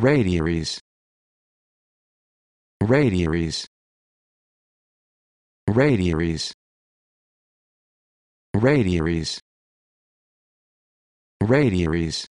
radiaries radiaries radiaries radiaries radiaries